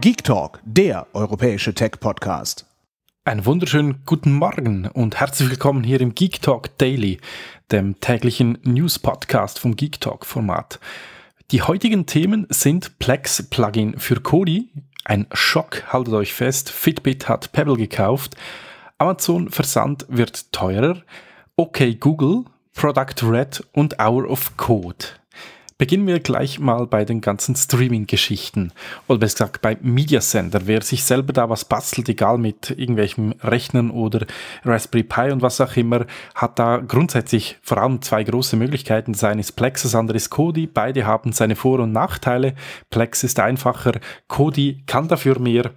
Geek Talk, der europäische Tech-Podcast. Einen wunderschönen guten Morgen und herzlich willkommen hier im Geek Talk Daily, dem täglichen News-Podcast vom Geek Talk-Format. Die heutigen Themen sind Plex Plugin für Kodi, ein Schock, haltet euch fest, Fitbit hat Pebble gekauft, Amazon Versand wird teurer, OK Google, Product Red und Hour of Code. Beginnen wir gleich mal bei den ganzen Streaming-Geschichten. Oder besser gesagt bei Media Center. Wer sich selber da was bastelt, egal mit irgendwelchen Rechnern oder Raspberry Pi und was auch immer, hat da grundsätzlich vor allem zwei große Möglichkeiten. Das eine ist Plex, das andere ist Kodi. Beide haben seine Vor- und Nachteile. Plex ist einfacher, Kodi kann dafür mehr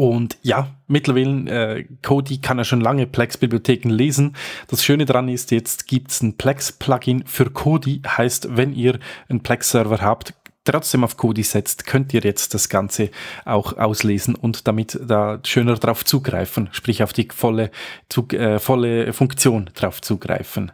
und ja, mittlerweile, äh, Cody kann ja schon lange Plex-Bibliotheken lesen. Das Schöne daran ist, jetzt gibt's ein Plex-Plugin für Cody. Heißt, wenn ihr einen Plex-Server habt, trotzdem auf Kodi setzt, könnt ihr jetzt das Ganze auch auslesen und damit da schöner drauf zugreifen, sprich auf die volle, Zug, äh, volle Funktion drauf zugreifen.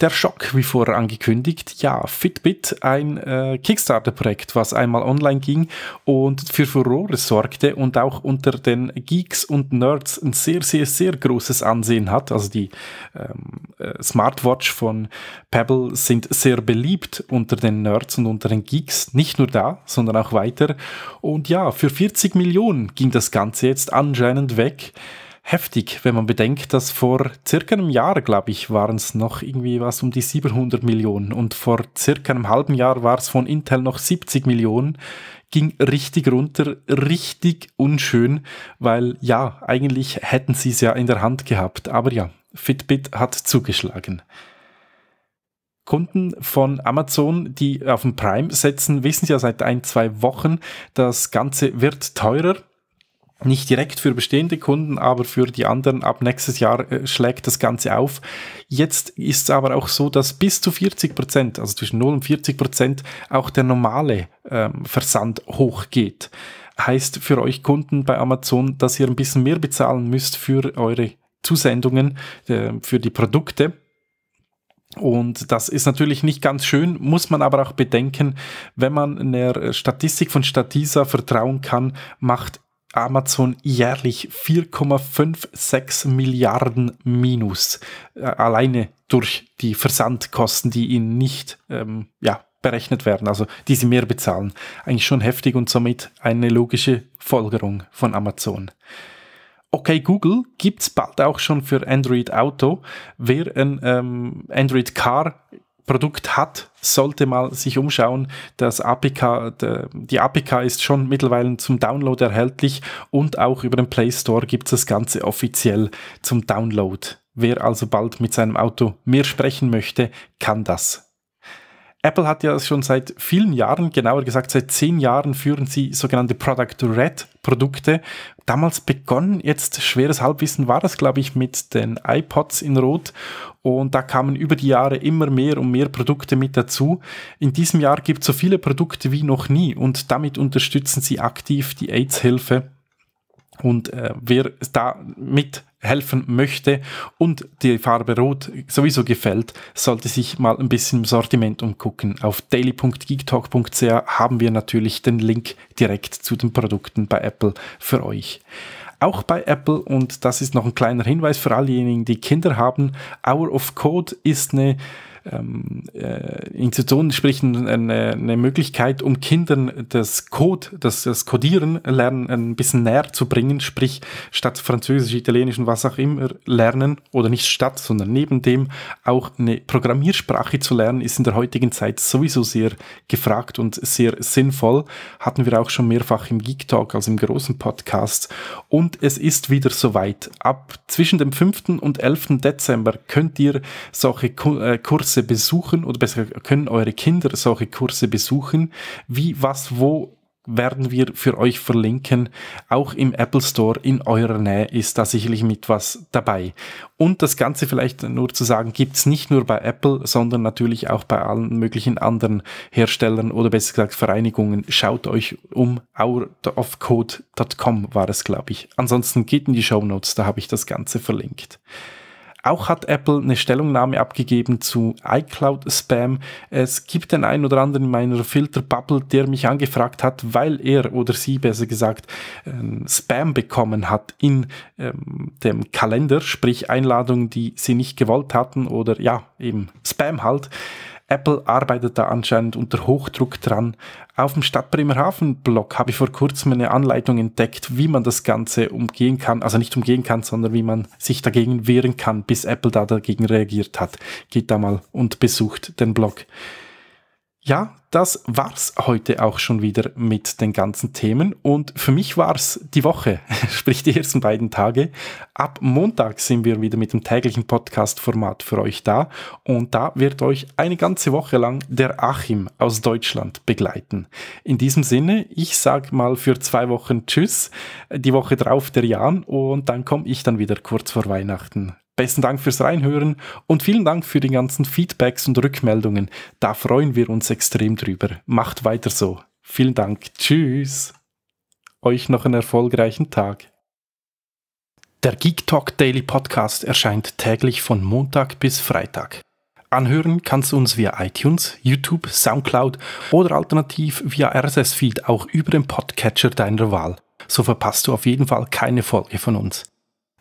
Der Schock, wie vorher angekündigt. Ja, Fitbit, ein äh, Kickstarter-Projekt, was einmal online ging und für Furore sorgte und auch unter den Geeks und Nerds ein sehr, sehr, sehr großes Ansehen hat. Also die ähm, äh, Smartwatch von Pebble sind sehr beliebt unter den Nerds und unter den Geeks. Nicht nur da, sondern auch weiter. Und ja, für 40 Millionen ging das Ganze jetzt anscheinend weg heftig, wenn man bedenkt, dass vor circa einem Jahr, glaube ich, waren es noch irgendwie was um die 700 Millionen und vor circa einem halben Jahr war es von Intel noch 70 Millionen. Ging richtig runter, richtig unschön, weil ja, eigentlich hätten sie es ja in der Hand gehabt, aber ja, Fitbit hat zugeschlagen. Kunden von Amazon, die auf den Prime setzen, wissen ja seit ein, zwei Wochen, das Ganze wird teurer nicht direkt für bestehende Kunden, aber für die anderen ab nächstes Jahr äh, schlägt das Ganze auf. Jetzt ist es aber auch so, dass bis zu 40 Prozent, also zwischen 0 und 40 Prozent, auch der normale ähm, Versand hochgeht. Heißt für euch Kunden bei Amazon, dass ihr ein bisschen mehr bezahlen müsst für eure Zusendungen, äh, für die Produkte. Und das ist natürlich nicht ganz schön, muss man aber auch bedenken, wenn man einer Statistik von Statisa vertrauen kann, macht Amazon jährlich 4,56 Milliarden Minus äh, alleine durch die Versandkosten, die ihnen nicht ähm, ja, berechnet werden, also die sie mehr bezahlen. Eigentlich schon heftig und somit eine logische Folgerung von Amazon. Okay, Google gibt es bald auch schon für Android Auto. Wer ein ähm, Android Car Produkt hat, sollte mal sich umschauen. Das APK, die APK ist schon mittlerweile zum Download erhältlich und auch über den Play Store gibt es das Ganze offiziell zum Download. Wer also bald mit seinem Auto mehr sprechen möchte, kann das Apple hat ja schon seit vielen Jahren, genauer gesagt seit zehn Jahren, führen sie sogenannte Product Red Produkte. Damals begonnen, jetzt schweres Halbwissen war das, glaube ich, mit den iPods in Rot. Und da kamen über die Jahre immer mehr und mehr Produkte mit dazu. In diesem Jahr gibt es so viele Produkte wie noch nie und damit unterstützen sie aktiv die AIDS-Hilfe. Und äh, wer da mit helfen möchte und die Farbe Rot sowieso gefällt, sollte sich mal ein bisschen im Sortiment umgucken. Auf daily.geektalk.ch haben wir natürlich den Link direkt zu den Produkten bei Apple für euch auch bei Apple und das ist noch ein kleiner Hinweis für all diejenigen, die Kinder haben. Hour of Code ist eine ähm, äh, Institutionen, sprich eine, eine Möglichkeit, um Kindern das Code, das, das Codieren lernen, ein bisschen näher zu bringen, sprich statt Französisch, Italienisch und was auch immer lernen oder nicht statt, sondern neben dem auch eine Programmiersprache zu lernen, ist in der heutigen Zeit sowieso sehr gefragt und sehr sinnvoll. Hatten wir auch schon mehrfach im Geek Talk, also im großen Podcast. Und es ist wieder soweit. Ab zwischen dem 5. und 11. Dezember könnt ihr solche äh, Kurse Kurse besuchen oder besser können eure Kinder solche Kurse besuchen. Wie, was, wo werden wir für euch verlinken. Auch im Apple Store in eurer Nähe ist da sicherlich mit was dabei. Und das Ganze vielleicht nur zu sagen, gibt es nicht nur bei Apple, sondern natürlich auch bei allen möglichen anderen Herstellern oder besser gesagt Vereinigungen. Schaut euch um. ouroffcode.com war es, glaube ich. Ansonsten geht in die Show Notes, da habe ich das Ganze verlinkt. Auch hat Apple eine Stellungnahme abgegeben zu iCloud-Spam. Es gibt den einen oder anderen in meiner Filterbubble, der mich angefragt hat, weil er oder sie besser gesagt ähm, Spam bekommen hat in ähm, dem Kalender, sprich Einladungen, die sie nicht gewollt hatten oder ja, eben Spam halt. Apple arbeitet da anscheinend unter Hochdruck dran. Auf dem Stadt Bremerhaven-Blog habe ich vor kurzem eine Anleitung entdeckt, wie man das Ganze umgehen kann. Also nicht umgehen kann, sondern wie man sich dagegen wehren kann, bis Apple da dagegen reagiert hat. Geht da mal und besucht den Blog. Ja, das war's heute auch schon wieder mit den ganzen Themen und für mich war's die Woche, sprich die ersten beiden Tage. Ab Montag sind wir wieder mit dem täglichen Podcast-Format für euch da und da wird euch eine ganze Woche lang der Achim aus Deutschland begleiten. In diesem Sinne, ich sag mal für zwei Wochen Tschüss, die Woche drauf der Jan und dann komme ich dann wieder kurz vor Weihnachten. Besten Dank fürs Reinhören und vielen Dank für die ganzen Feedbacks und Rückmeldungen. Da freuen wir uns extrem drüber. Macht weiter so. Vielen Dank. Tschüss. Euch noch einen erfolgreichen Tag. Der Geek Talk Daily Podcast erscheint täglich von Montag bis Freitag. Anhören kannst du uns via iTunes, YouTube, Soundcloud oder alternativ via RSS-Feed auch über den Podcatcher deiner Wahl. So verpasst du auf jeden Fall keine Folge von uns.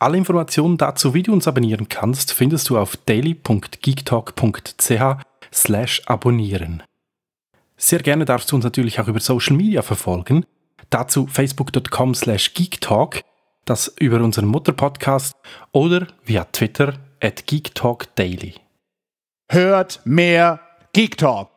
Alle Informationen dazu, wie du uns abonnieren kannst, findest du auf daily.geektalk.ch abonnieren. Sehr gerne darfst du uns natürlich auch über Social Media verfolgen. Dazu facebook.com slash geektalk, das über unseren Mutterpodcast oder via Twitter at geektalkdaily. Hört mehr Geek Talk!